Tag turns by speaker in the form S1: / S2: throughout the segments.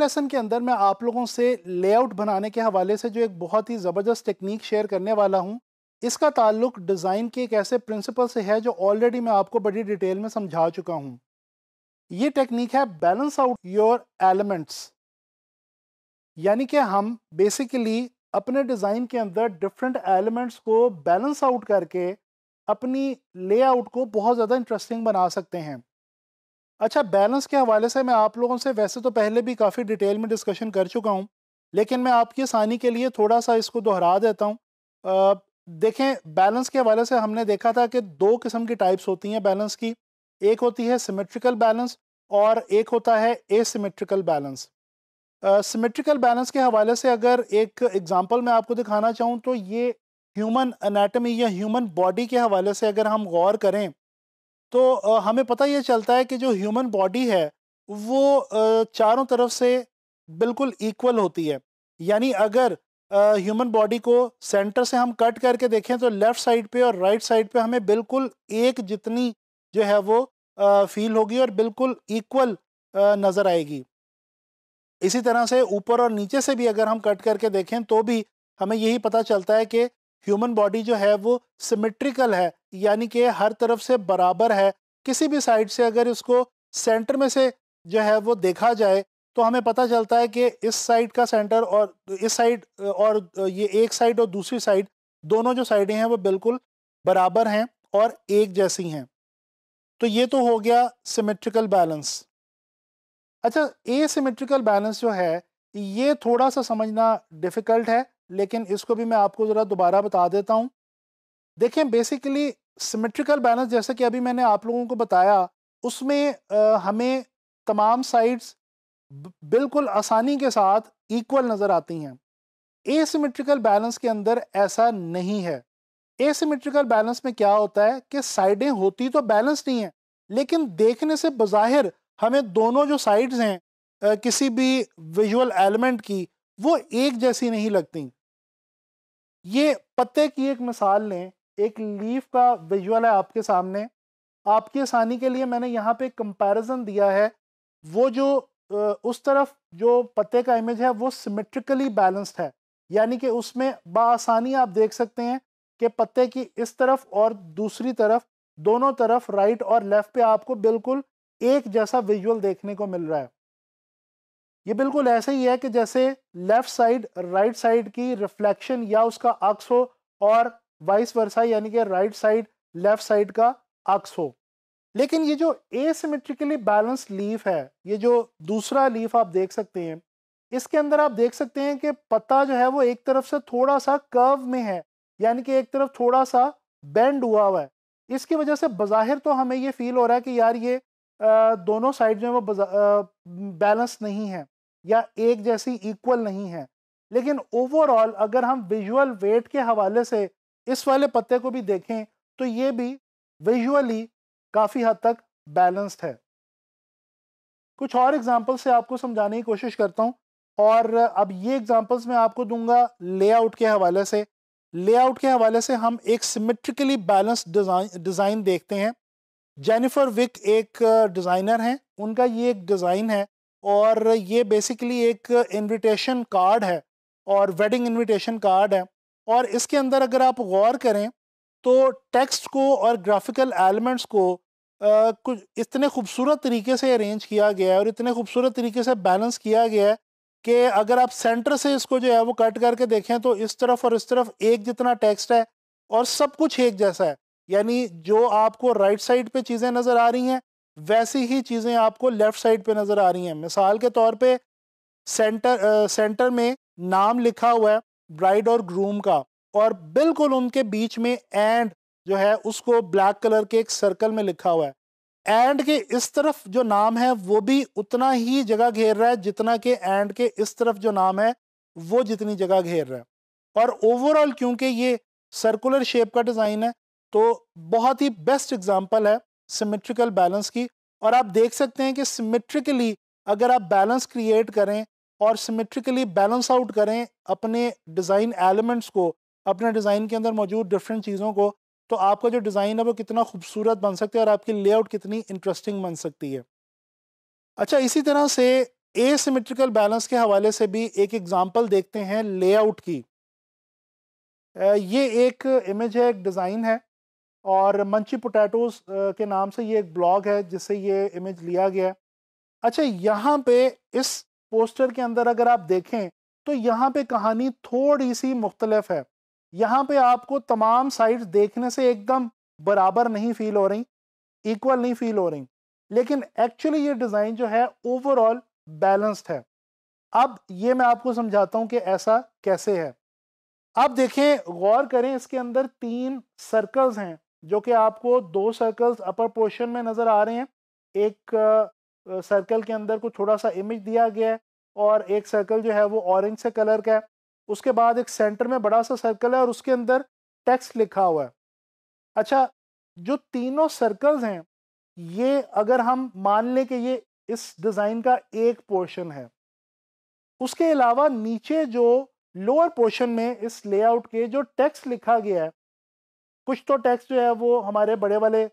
S1: lesson के अंदर मैं आप लोगों से लेआउट बनाने के हवाले से जो एक बहुत ही ज़बरदस्त टेक्निक शेयर करने वाला हूँ इसका ताल्लुक डिज़ाइन के एक ऐसे प्रिंसिपल से है जो ऑलरेडी मैं आपको बड़ी डिटेल में समझा चुका हूँ ये टेक्निक है बैलेंस आउट योर एलिमेंट्स यानी कि हम बेसिकली अपने डिज़ाइन के अंदर डिफरेंट एलिमेंट्स को बैलेंस आउट करके अपनी लेआउट को बहुत ज़्यादा इंटरेस्टिंग बना सकते हैं अच्छा बैलेंस के हवाले से मैं आप लोगों से वैसे तो पहले भी काफ़ी डिटेल में डिस्कशन कर चुका हूँ लेकिन मैं आपकी आसानी के लिए थोड़ा सा इसको दोहरा देता हूँ देखें बैलेंस के हवाले से हमने देखा था कि दो किस्म की टाइप्स होती हैं बैलेंस की एक होती है सिमेट्रिकल बैलेंस और एक होता है एसिमेट्रिकल बैलेंस सिमेट्रिकल बैलेंस के हवाले से अगर एक एग्ज़ाम्पल मैं आपको दिखाना चाहूँ तो ये ह्यूमन अनाटमी या ह्यूमन बॉडी के हवाले से अगर हम गौर करें तो हमें पता ये चलता है कि जो ह्यूमन बॉडी है वो चारों तरफ से बिल्कुल इक्वल होती है यानी अगर ह्यूमन बॉडी को सेंटर से हम कट करके देखें तो लेफ़्ट साइड पे और राइट साइड पे हमें बिल्कुल एक जितनी जो है वो फील होगी और बिल्कुल इक्वल नज़र आएगी इसी तरह से ऊपर और नीचे से भी अगर हम कट करके देखें तो भी हमें यही पता चलता है कि ह्यूमन बॉडी जो है वो सिमेट्रिकल है यानी कि हर तरफ से बराबर है किसी भी साइड से अगर इसको सेंटर में से जो है वो देखा जाए तो हमें पता चलता है कि इस साइड का सेंटर और इस साइड और ये एक साइड और दूसरी साइड दोनों जो साइडें हैं वो बिल्कुल बराबर हैं और एक जैसी हैं तो ये तो हो गया सिमेट्रिकल बैलेंस अच्छा ए सिमेट्रिकल बैलेंस जो है ये थोड़ा सा समझना डिफ़िकल्ट है लेकिन इसको भी मैं आपको ज़रा दोबारा बता देता हूँ देखिए बेसिकली सिमेट्रिकल बैलेंस जैसे कि अभी मैंने आप लोगों को बताया उसमें आ, हमें तमाम साइड्स बिल्कुल आसानी के साथ इक्वल नज़र आती हैं एसिमेट्रिकल बैलेंस के अंदर ऐसा नहीं है एसिमेट्रिकल बैलेंस में क्या होता है कि साइडें होती तो बैलेंस नहीं है लेकिन देखने से बाहिर हमें दोनों जो साइड्स हैं किसी भी विजुअल एलिमेंट की वो एक जैसी नहीं लगती ये पत्ते की एक मिसाल लें एक लीफ का विजुअल है आपके सामने आपकी आसानी के लिए मैंने यहाँ पे कंपैरिजन दिया है वो जो उस तरफ जो पत्ते का इमेज है वो सिमेट्रिकली बैलेंस्ड है यानी कि उसमें बसानी आप देख सकते हैं कि पत्ते की इस तरफ और दूसरी तरफ दोनों तरफ राइट और लेफ़्ट पे आपको बिल्कुल एक जैसा विजुअल देखने को मिल रहा है ये बिल्कुल ऐसे ही है कि जैसे लेफ़्ट साइड राइट साइड की रिफ्लेक्शन या उसका अक्स हो और वाइस वर्षा यानी कि राइट साइड लेफ़्ट साइड का अक्स हो लेकिन ये जो एसिमेट्रिकली बैलेंस लीफ है ये जो दूसरा लीफ आप देख सकते हैं इसके अंदर आप देख सकते हैं कि पत्ता जो है वो एक तरफ से थोड़ा सा कर्व में है यानी कि एक तरफ थोड़ा सा बेंड हुआ हुआ है इसकी वजह से बाहिर तो हमें ये फील हो रहा है कि यार ये आ, दोनों साइड में वो बैलेंस नहीं है या एक जैसी इक्वल नहीं है लेकिन ओवरऑल अगर हम विजुअल वेट के हवाले से इस वाले पत्ते को भी देखें तो ये भी विजुअली काफ़ी हद तक बैलेंस्ड है कुछ और एग्जांपल से आपको समझाने की कोशिश करता हूँ और अब ये एग्जांपल्स मैं आपको दूंगा लेआउट के हवाले से लेआउट के हवाले से हम एक सिमेट्रिकली बैलेंस्ड डिज़ाइन डिज़ाइन देखते हैं जेनिफर विक एक डिज़ाइनर हैं उनका ये एक डिज़ाइन है और ये बेसिकली एक इनविटेशन कार्ड है और वेडिंग इनविटेशन कार्ड है और इसके अंदर अगर आप गौर करें तो टेक्स्ट को और ग्राफिकल एलिमेंट्स को आ, कुछ इतने खूबसूरत तरीके से अरेंज किया गया है और इतने खूबसूरत तरीके से बैलेंस किया गया है कि अगर आप सेंटर से इसको जो है वो कट करके देखें तो इस तरफ और इस तरफ एक जितना टेक्स्ट है और सब कुछ एक जैसा है यानी जो आपको राइट साइड पे चीज़ें नज़र आ रही हैं वैसी ही चीज़ें आपको लेफ़्ट साइड पे नज़र आ रही हैं मिसाल के तौर पे सेंटर आ, सेंटर में नाम लिखा हुआ है ब्राइड और ग्रूम का और बिल्कुल उनके बीच में एंड जो है उसको ब्लैक कलर के एक सर्कल में लिखा हुआ है एंड के इस तरफ जो नाम है वो भी उतना ही जगह घेर रहा है जितना कि एंड के इस तरफ जो नाम है वो जितनी जगह घेर रहा है और ओवरऑल क्योंकि ये सर्कुलर शेप का डिज़ाइन है तो बहुत ही बेस्ट एग्जाम्पल है सिमेट्रिकल बैलेंस की और आप देख सकते हैं कि सिमेट्रिकली अगर आप बैलेंस क्रिएट करें और सिमेट्रिकली बैलेंस आउट करें अपने डिज़ाइन एलिमेंट्स को अपने डिज़ाइन के अंदर मौजूद डिफरेंट चीज़ों को तो आपका जो डिज़ाइन है वो कितना खूबसूरत बन सकता है और आपकी लेआउट कितनी इंटरेस्टिंग बन सकती है अच्छा इसी तरह से ए सिमेट्रिकल बैलेंस के हवाले से भी एक एग्ज़ाम्पल देखते हैं लेआउट की ये एक इमेज है एक डिज़ाइन है और मंची पोटैटोज़ के नाम से ये एक ब्लॉग है जिससे ये इमेज लिया गया है अच्छा यहाँ पे इस पोस्टर के अंदर अगर आप देखें तो यहाँ पे कहानी थोड़ी सी मुख्तलफ है यहाँ पे आपको तमाम साइड देखने से एकदम बराबर नहीं फील हो रही इक्वल नहीं फील हो रही लेकिन एक्चुअली ये डिज़ाइन जो है ओवरऑल बैलेंस्ड है अब ये मैं आपको समझाता हूँ कि ऐसा कैसे है आप देखें गौर करें इसके अंदर तीन सर्कल्स हैं जो कि आपको दो सर्कल्स अपर पोर्शन में नज़र आ रहे हैं एक सर्कल के अंदर को थोड़ा सा इमेज दिया गया है और एक सर्कल जो है वो ऑरेंज से कलर का है उसके बाद एक सेंटर में बड़ा सा सर्कल है और उसके अंदर टेक्स्ट लिखा हुआ है अच्छा जो तीनों सर्कल्स हैं ये अगर हम मान लें कि ये इस डिज़ाइन का एक पोर्शन है उसके अलावा नीचे जो लोअर पोर्शन में इस लेआउट के जो टेक्स्ट लिखा गया है कुछ तो टैक्स जो है वो हमारे बड़े वाले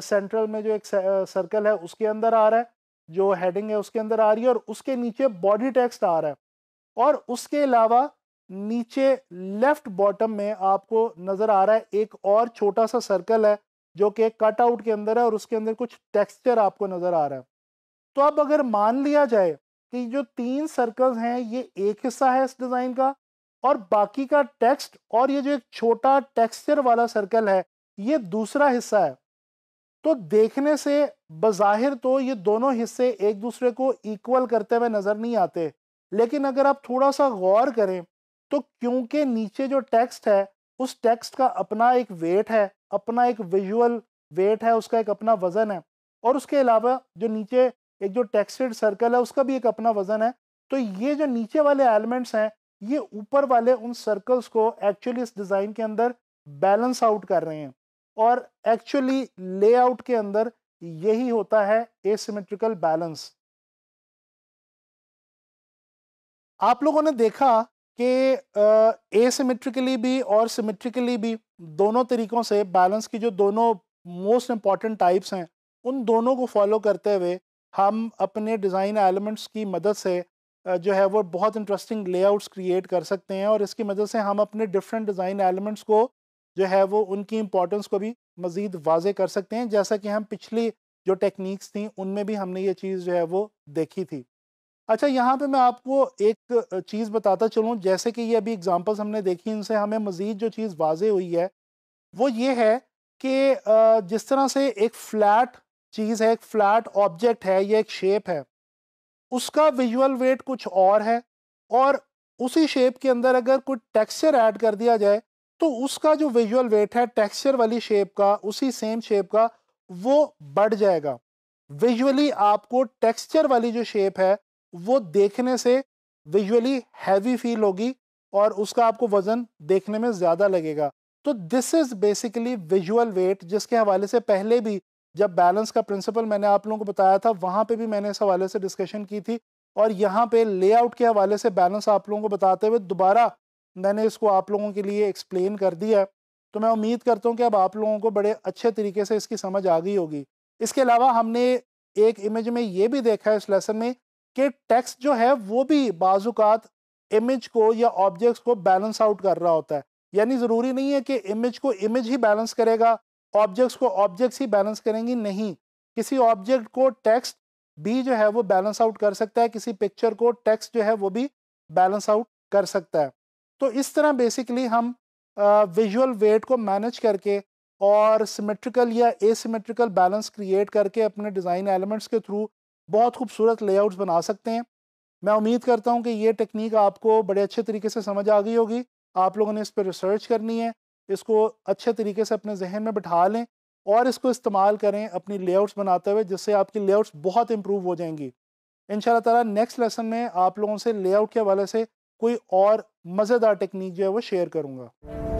S1: सेंट्रल में जो एक सर्कल है उसके अंदर आ रहा है जो हेडिंग है उसके अंदर आ रही है और उसके नीचे बॉडी टैक्स आ रहा है और उसके अलावा नीचे लेफ्ट बॉटम में आपको नज़र आ रहा है एक और छोटा सा सर्कल है जो कि कट आउट के अंदर है और उसके अंदर कुछ टेक्सचर आपको नज़र आ रहा है तो अब अगर मान लिया जाए कि जो तीन सर्कल्स हैं ये एक हिस्सा है इस डिज़ाइन का और बाकी का टेक्स्ट और ये जो एक छोटा टेक्सचर वाला सर्कल है ये दूसरा हिस्सा है तो देखने से बज़ाहिर तो ये दोनों हिस्से एक दूसरे को इक्वल करते हुए नज़र नहीं आते लेकिन अगर आप थोड़ा सा गौर करें तो क्योंकि नीचे जो टेक्स्ट है उस टेक्स्ट का अपना एक वेट है अपना एक विजुअल वेट है उसका एक अपना वज़न है और उसके अलावा जो नीचे एक जो टेक्सटेड सर्कल है उसका भी एक अपना वज़न है तो ये जो नीचे वाले एलिमेंट्स हैं ये ऊपर वाले उन सर्कल्स को एक्चुअली इस डिज़ाइन के अंदर बैलेंस आउट कर रहे हैं और एक्चुअली लेआउट के अंदर यही होता है एसिमेट्रिकल बैलेंस आप लोगों ने देखा कि एसिमेट्रिकली भी और सिमेट्रिकली भी दोनों तरीकों से बैलेंस की जो दोनों मोस्ट इंपॉर्टेंट टाइप्स हैं उन दोनों को फॉलो करते हुए हम अपने डिज़ाइन एलिमेंट्स की मदद से जो है वो बहुत इंटरेस्टिंग लेआउट्स क्रिएट कर सकते हैं और इसकी मदद से हम अपने डिफरेंट डिज़ाइन एलिमेंट्स को जो है वो उनकी इम्पोर्टेंस को भी मज़ीद वाजे कर सकते हैं जैसा कि हम पिछली जो टेक्निक्स थी उनमें भी हमने ये चीज़ जो है वो देखी थी अच्छा यहाँ पे मैं आपको एक चीज़ बताता चलूँ जैसे कि ये अभी एग्जांपल्स हमने देखी इनसे हमें मज़ीद जो चीज़ वाजे हुई है वो ये है कि जिस तरह से एक फ्लैट चीज़ है एक फ्लैट ऑब्जेक्ट है या एक शेप है उसका विजुअल वेट कुछ और है और उसी शेप के अंदर अगर कोई टेक्सचर ऐड कर दिया जाए तो उसका जो विजुअल वेट है टेक्सचर वाली शेप का उसी सेम शेप का वो बढ़ जाएगा विजुअली आपको टेक्सचर वाली जो शेप है वो देखने से विजुअली हैवी फील होगी और उसका आपको वज़न देखने में ज़्यादा लगेगा तो this is basically visual weight जिसके हवाले से पहले भी जब बैलेंस का प्रिंसिपल मैंने आप लोगों को बताया था वहाँ पे भी मैंने इस हवाले से डिस्कशन की थी और यहाँ पे लेआउट के हवाले से बैलेंस आप लोगों को बताते हुए दोबारा मैंने इसको आप लोगों के लिए एक्सप्लेन कर दिया तो मैं उम्मीद करता हूँ कि अब आप लोगों को बड़े अच्छे तरीके से इसकी समझ आ गई होगी इसके अलावा हमने एक इमेज में ये भी देखा है इस लेसन में कि टेक्स्ट जो है वो भी बाजुकात इमेज को या ऑब्जेक्ट्स को बैलेंस आउट कर रहा होता है यानी ज़रूरी नहीं है कि इमेज को इमेज ही बैलेंस करेगा ऑब्जेक्ट्स को ऑब्जेक्ट्स ही बैलेंस करेंगी नहीं किसी ऑब्जेक्ट को टेक्स्ट भी जो है वो बैलेंस आउट कर सकता है किसी पिक्चर को टेक्स्ट जो है वो भी बैलेंस आउट कर सकता है तो इस तरह बेसिकली हम विजुअल वेट को मैनेज करके और सिमेट्रिकल या एसिमेट्रिकल बैलेंस क्रिएट करके अपने डिज़ाइन एलिमेंट्स के थ्रू बहुत खूबसूरत लेआउट्स बना सकते हैं मैं उम्मीद करता हूँ कि ये टेक्निक आपको बड़े अच्छे तरीके से समझ आ गई होगी आप लोगों ने इस पर रिसर्च करनी है इसको अच्छे तरीके से अपने जहन में बिठा लें और इसको इस्तेमाल करें अपनी लेआउट्स बनाते हुए जिससे आपकी लेआउट्स बहुत इम्प्रूव हो जाएंगी इन तला नेक्स्ट लेसन में आप लोगों से लेआउट के हवाले से कोई और मज़ेदार टेक्निक जो है वो शेयर करूँगा